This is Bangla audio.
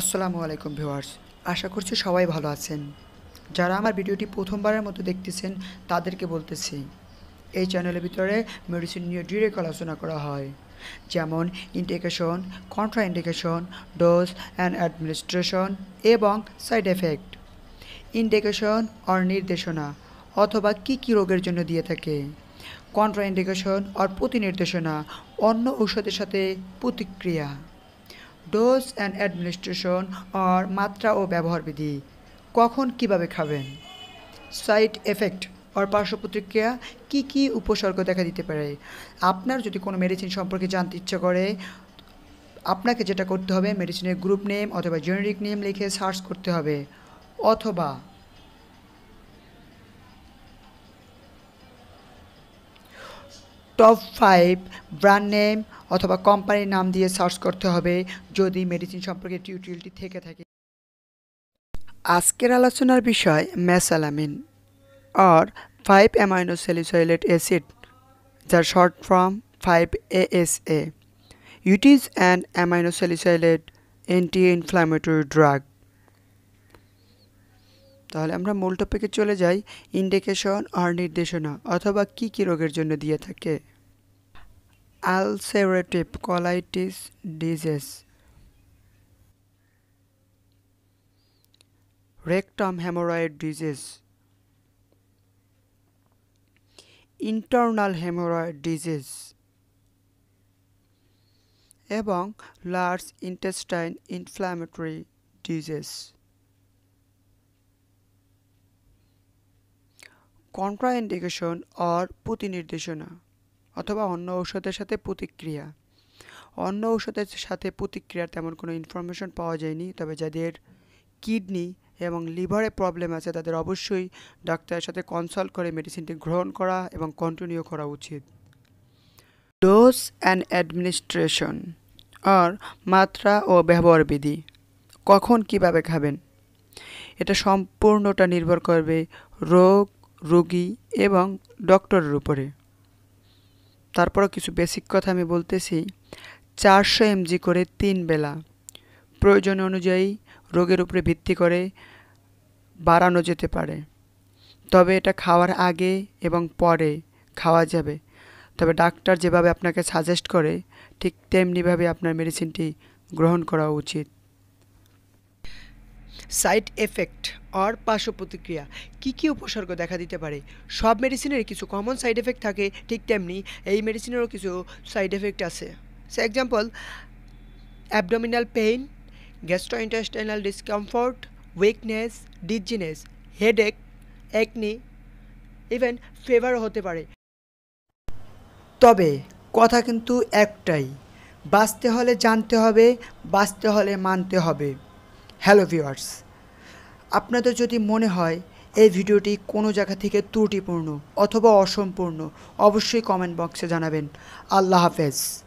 আসসালামু আলাইকুম ভিউয়ার্স আশা করছি সবাই ভালো আছেন যারা আমার ভিডিওটি প্রথমবারের মতো দেখতেছেন তাদেরকে বলতেছি এই চ্যানেলের ভিতরে মেডিসিন নিয়ে ডিরেক্ট আলোচনা করা হয় যেমন indication contraindication dose and administration এবং সাইড এফেক্ট ইন্ডিকেশন অর নির্দেশনা অথবা কি কি রোগের জন্য দিয়ে থাকে কন্ট্রা ইন্ডিকেশন অর প্রতিনির্দেশনা অন্য ঔষধের সাথে প্রতিক্রিয়া ডোজ অ্যান্ড অ্যাডমিনিস্ট্রেশন অর মাত্রা ও ব্যবহারবিধি কখন কিভাবে খাবেন সাইড এফেক্ট অর পার্শ্ব প্রতিক্রিয়া কী কী উপসর্গ দেখা দিতে পারে আপনার যদি কোনো মেডিসিন সম্পর্কে জানতে ইচ্ছে করে আপনাকে যেটা করতে হবে মেডিসিনের গ্রুপ নেম অথবা জেনেরিক নেম লিখে সার্চ করতে হবে অথবা টপ ফাইভ ব্র্যান্ড নেম অথবা কোম্পানির নাম দিয়ে সার্চ করতে হবে যদি মেডিসিন সম্পর্কে টিউটোরিয়ালটি থেকে থাকে আজকের আলোচনার বিষয় mesalamine or five amino salicylate acid যার শর্ট ফর্ম ফাইভ এএসএ ইউটিজ is an amino salicylate anti inflammatory drug তাহলে আমরা মূল টপিকে চলে যাই ইন্ডিকেশন আর নির্দেশনা অথবা কি কি রোগের জন্য দিয়ে থাকে ulcerative colitis disease rectum haemorrhoid disease internal haemorrhoid disease এবং large intestine inflammatory disease contraindication or প্রতিনির্দেশনা অথবা অন্য ঔষধের সাথে প্রতিক্রিয়া অন্য ঔষধের সাথে প্রতিক্রিয়ার তেমন কোনো ইনফরমেশন পাওয়া যায়নি তবে যাদের কিডনি এবং লিভারে প্রবলেম আছে তাদের অবশ্যই ডাক্তারের সাথে কনসাল্ট করে মেডিসিনটি গ্রহণ করা এবং কন্টিনিউ করা উচিত ডোজ অ্যান্ড অ্যাডমিনিস্ট্রেশন আর মাত্রা ও ব্যবহার বিধি কখন কিভাবে খাবেন এটা সম্পূর্ণটা নির্ভর করবে রোগ রোগী এবং ডক্টরের উপরে তারপরও কিছু বেসিক কথা আমি বলতেছি চারশো এমজি করে তিন বেলা প্রয়োজন অনুযায়ী রোগের উপরে ভিত্তি করে বাড়ানো যেতে পারে তবে এটা খাওয়ার আগে এবং পরে খাওয়া যাবে তবে ডাক্তার যেভাবে আপনাকে সাজেস্ট করে ঠিক তেমনিভাবে আপনার মেডিসিনটি গ্রহণ করা উচিত সাইড এফেক্ট অর পার্শ্ব প্রতিক্রিয়া কী কী উপসর্গ দেখা দিতে পারে সব মেডিসিনের কিছু কমন সাইড এফেক্ট থাকে ঠিক তেমনি এই মেডিসিনেরও কিছু সাইড এফেক্ট আছে say example abdominal pain gastrointestinal discomfort weakness dizziness headache acne even ফেভারও হতে পারে তবে কথা কিন্তু একটাই বাঁচতে হলে জানতে হবে বাঁচতে হলে মানতে হবে হ্যালো ভিওয়ার্স আপনাদের যদি মনে হয় এই ভিডিওটি কোনো জায়গা থেকে ত্রুটিপূর্ণ অথবা অসম্পূর্ণ অবশ্যই কমেন্ট বক্সে জানাবেন আল্লাহ হাফেজ